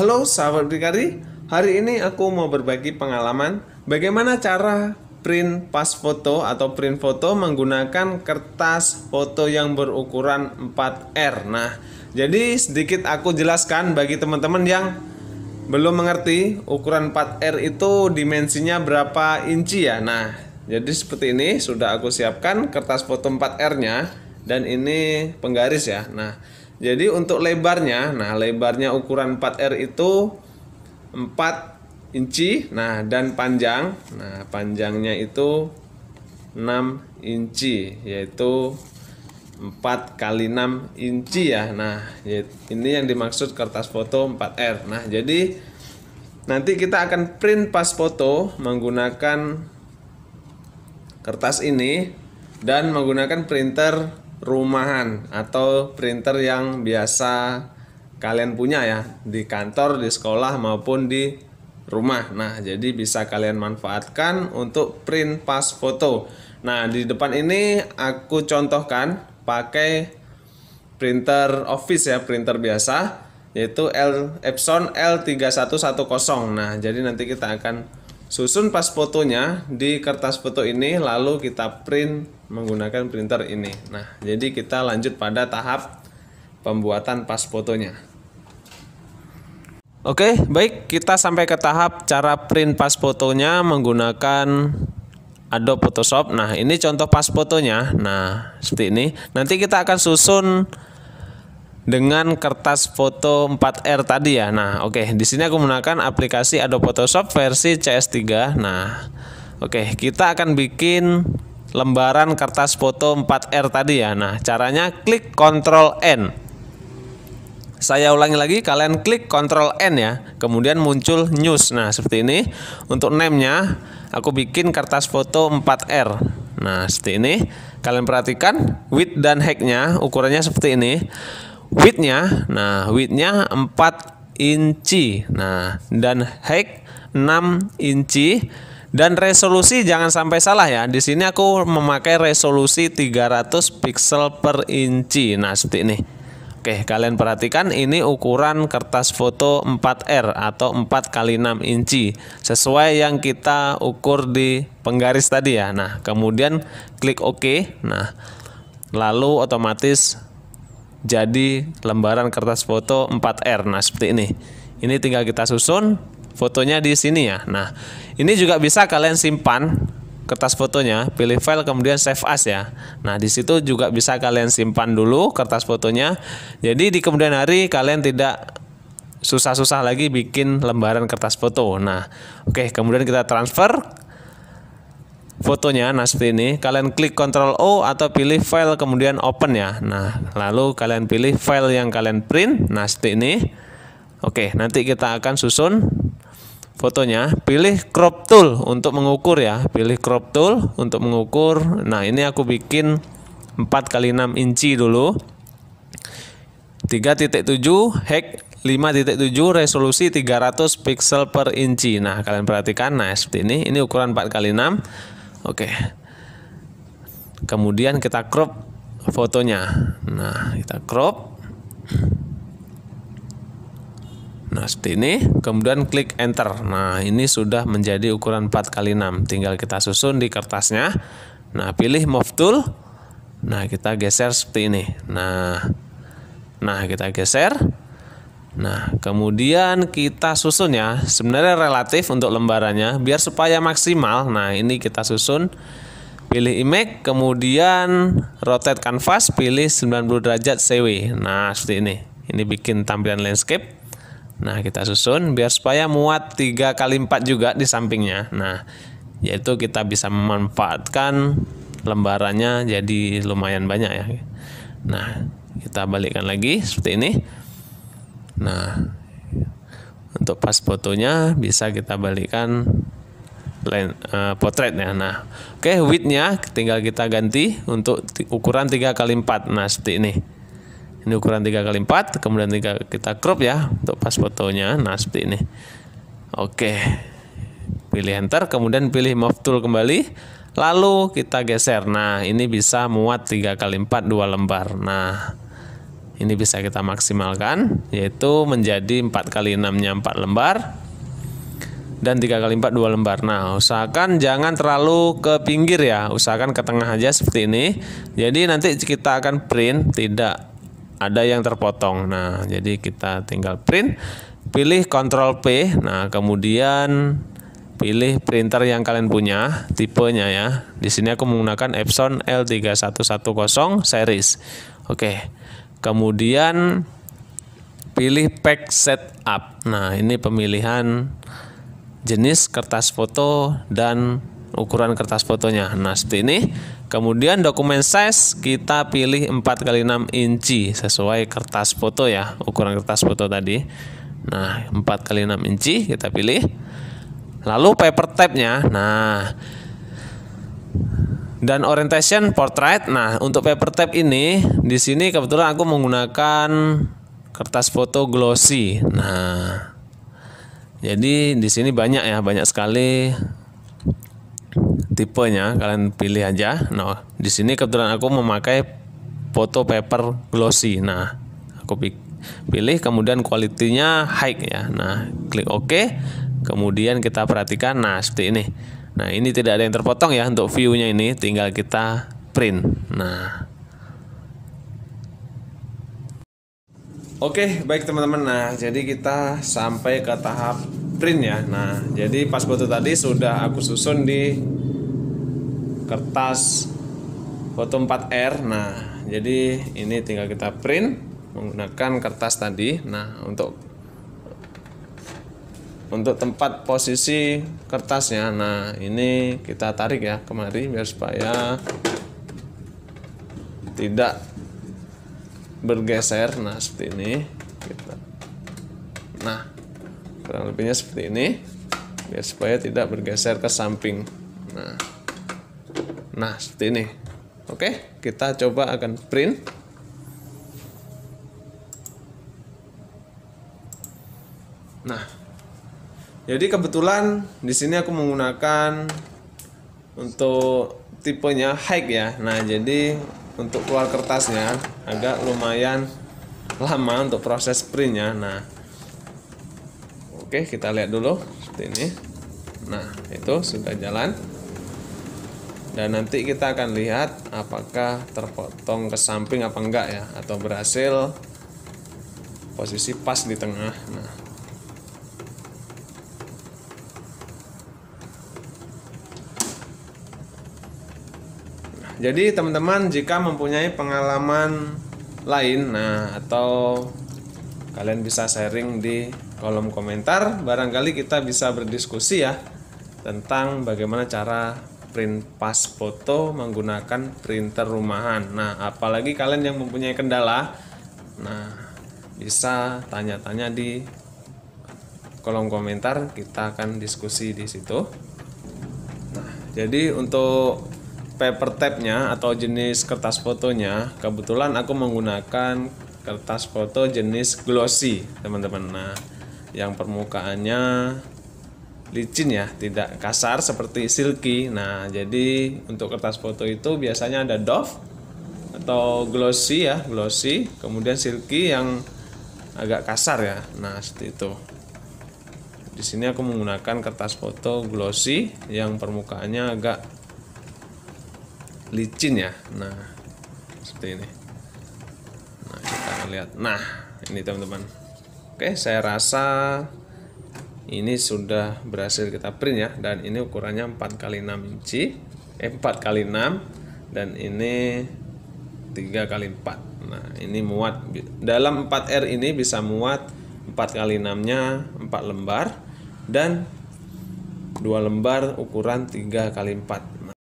Halo sahabat Bikari, hari ini aku mau berbagi pengalaman bagaimana cara print pas foto atau print foto menggunakan kertas foto yang berukuran 4R. Nah, jadi sedikit aku jelaskan bagi teman-teman yang belum mengerti ukuran 4R itu dimensinya berapa inci ya. Nah, jadi seperti ini sudah aku siapkan kertas foto 4R-nya dan ini penggaris ya. Nah, jadi untuk lebarnya, nah lebarnya ukuran 4R itu 4 inci, nah dan panjang, nah panjangnya itu 6 inci, yaitu 4 kali 6 inci ya Nah ini yang dimaksud kertas foto 4R Nah jadi nanti kita akan print pas foto menggunakan kertas ini Dan menggunakan printer rumahan atau printer yang biasa kalian punya ya di kantor, di sekolah maupun di rumah. Nah, jadi bisa kalian manfaatkan untuk print pas foto. Nah, di depan ini aku contohkan pakai printer office ya, printer biasa yaitu L, Epson L3110. Nah, jadi nanti kita akan susun pas fotonya di kertas foto ini lalu kita print menggunakan printer ini. Nah, jadi kita lanjut pada tahap pembuatan pas fotonya. Oke, baik, kita sampai ke tahap cara print pas fotonya menggunakan Adobe Photoshop. Nah, ini contoh pas fotonya. Nah, seperti ini. Nanti kita akan susun dengan kertas foto 4R tadi ya. Nah, oke, di sini aku menggunakan aplikasi Adobe Photoshop versi CS3. Nah, oke, kita akan bikin lembaran kertas foto 4R tadi ya. Nah, caranya klik Ctrl N. Saya ulangi lagi, kalian klik Ctrl N ya. Kemudian muncul news. Nah, seperti ini. Untuk name-nya aku bikin kertas foto 4R. Nah, seperti ini. Kalian perhatikan width dan height-nya ukurannya seperti ini. Width-nya, nah width-nya 4 inci. Nah, dan height 6 inci dan resolusi jangan sampai salah ya. Di sini aku memakai resolusi 300 pixel per inci. Nah, seperti ini. Oke, kalian perhatikan ini ukuran kertas foto 4R atau 4 x 6 inci sesuai yang kita ukur di penggaris tadi ya. Nah, kemudian klik OK. Nah, lalu otomatis jadi lembaran kertas foto 4R. Nah, seperti ini. Ini tinggal kita susun fotonya di sini ya. Nah, ini juga bisa kalian simpan kertas fotonya, pilih file kemudian save as ya. Nah, di situ juga bisa kalian simpan dulu kertas fotonya. Jadi di kemudian hari kalian tidak susah-susah lagi bikin lembaran kertas foto. Nah, oke, okay, kemudian kita transfer fotonya nah seperti ini kalian klik Ctrl O atau pilih file kemudian open ya nah lalu kalian pilih file yang kalian print nah seperti ini oke nanti kita akan susun fotonya pilih crop tool untuk mengukur ya pilih crop tool untuk mengukur nah ini aku bikin 4 kali 6 inci dulu 3.7 hex 5.7 resolusi 300 pixel per inci nah kalian perhatikan nah seperti ini ini ukuran 4 kali 6 oke kemudian kita crop fotonya nah kita crop Nah, seperti ini. Kemudian klik enter. Nah, ini sudah menjadi ukuran 4 kali 6. Tinggal kita susun di kertasnya. Nah, pilih move tool. Nah, kita geser seperti ini. Nah, nah kita geser. Nah, kemudian kita susun ya. Sebenarnya relatif untuk lembarannya biar supaya maksimal. Nah, ini kita susun pilih image, kemudian rotate canvas, pilih 90 derajat CW. Nah, seperti ini. Ini bikin tampilan landscape. Nah, kita susun biar supaya muat 3 kali 4 juga di sampingnya. Nah, yaitu kita bisa memanfaatkan lembarannya jadi lumayan banyak ya. Nah, kita balikkan lagi seperti ini. Nah, untuk pas fotonya bisa kita balikkan line, uh, potretnya. Nah, oke okay, widthnya tinggal kita ganti untuk ukuran 3 kali 4 Nah, seperti ini ini ukuran 3 x 4 kemudian 3 kita crop ya untuk pas fotonya nah seperti ini oke pilih enter kemudian pilih move tool kembali lalu kita geser nah ini bisa muat 3 x 4 2 lembar nah ini bisa kita maksimalkan yaitu menjadi 4 x 6 nya 4 lembar dan 3 kali 4 2 lembar. Nah, usahakan jangan terlalu ke pinggir ya. Usahakan ke tengah aja seperti ini. Jadi nanti kita akan print tidak ada yang terpotong. Nah, jadi kita tinggal print, pilih Ctrl P. Nah, kemudian pilih printer yang kalian punya, tipenya ya. Di sini aku menggunakan Epson L3110 series. Oke. Kemudian pilih pack setup. Nah, ini pemilihan jenis kertas foto dan ukuran kertas fotonya. Nah, seperti ini. Kemudian dokumen size kita pilih 4 kali 6 inci sesuai kertas foto ya, ukuran kertas foto tadi. Nah, 4 kali 6 inci kita pilih. Lalu paper type-nya. Nah, dan orientation portrait. Nah, untuk paper type ini di sini kebetulan aku menggunakan kertas foto glossy. Nah, jadi di sini banyak ya, banyak sekali tipenya kalian pilih aja. Nah, di sini kebetulan aku memakai foto paper glossy. Nah, aku pilih kemudian kualitinya high ya. Nah, klik OK. Kemudian kita perhatikan nah seperti ini. Nah, ini tidak ada yang terpotong ya untuk view-nya ini, tinggal kita print. Nah, Oke, baik teman-teman. Nah, jadi kita sampai ke tahap print ya nah jadi pas foto tadi sudah aku susun di kertas foto 4R nah jadi ini tinggal kita print menggunakan kertas tadi nah untuk untuk tempat posisi kertasnya nah ini kita tarik ya kemari biar supaya tidak bergeser nah seperti ini nah kurang lebihnya seperti ini biar supaya tidak bergeser ke samping nah nah seperti ini oke kita coba akan print nah jadi kebetulan di sini aku menggunakan untuk tipenya high ya nah jadi untuk keluar kertasnya agak lumayan lama untuk proses printnya nah Oke, kita lihat dulu seperti ini. Nah, itu sudah jalan. Dan nanti kita akan lihat apakah terpotong ke samping apa enggak ya atau berhasil posisi pas di tengah. Nah, Jadi teman-teman jika mempunyai pengalaman lain nah atau kalian bisa sharing di kolom komentar barangkali kita bisa berdiskusi ya tentang bagaimana cara print pas foto menggunakan printer rumahan. Nah, apalagi kalian yang mempunyai kendala, nah bisa tanya-tanya di kolom komentar, kita akan diskusi di situ. Nah, jadi untuk paper tape nya atau jenis kertas fotonya, kebetulan aku menggunakan kertas foto jenis glossy, teman-teman. Nah, yang permukaannya licin ya, tidak kasar seperti silky. Nah, jadi untuk kertas foto itu biasanya ada doff atau glossy ya, glossy, kemudian silky yang agak kasar ya. Nah, seperti itu. Di sini aku menggunakan kertas foto glossy yang permukaannya agak licin ya. Nah, seperti ini. Nah, kita lihat. Nah, ini teman-teman. Oke, saya rasa ini sudah berhasil kita print ya dan ini ukurannya 4 kali 6 inci, eh, 4 kali 6 dan ini 3 kali 4. Nah, ini muat dalam 4R ini bisa muat 4 kali 6-nya 4 lembar dan 2 lembar ukuran 3 kali 4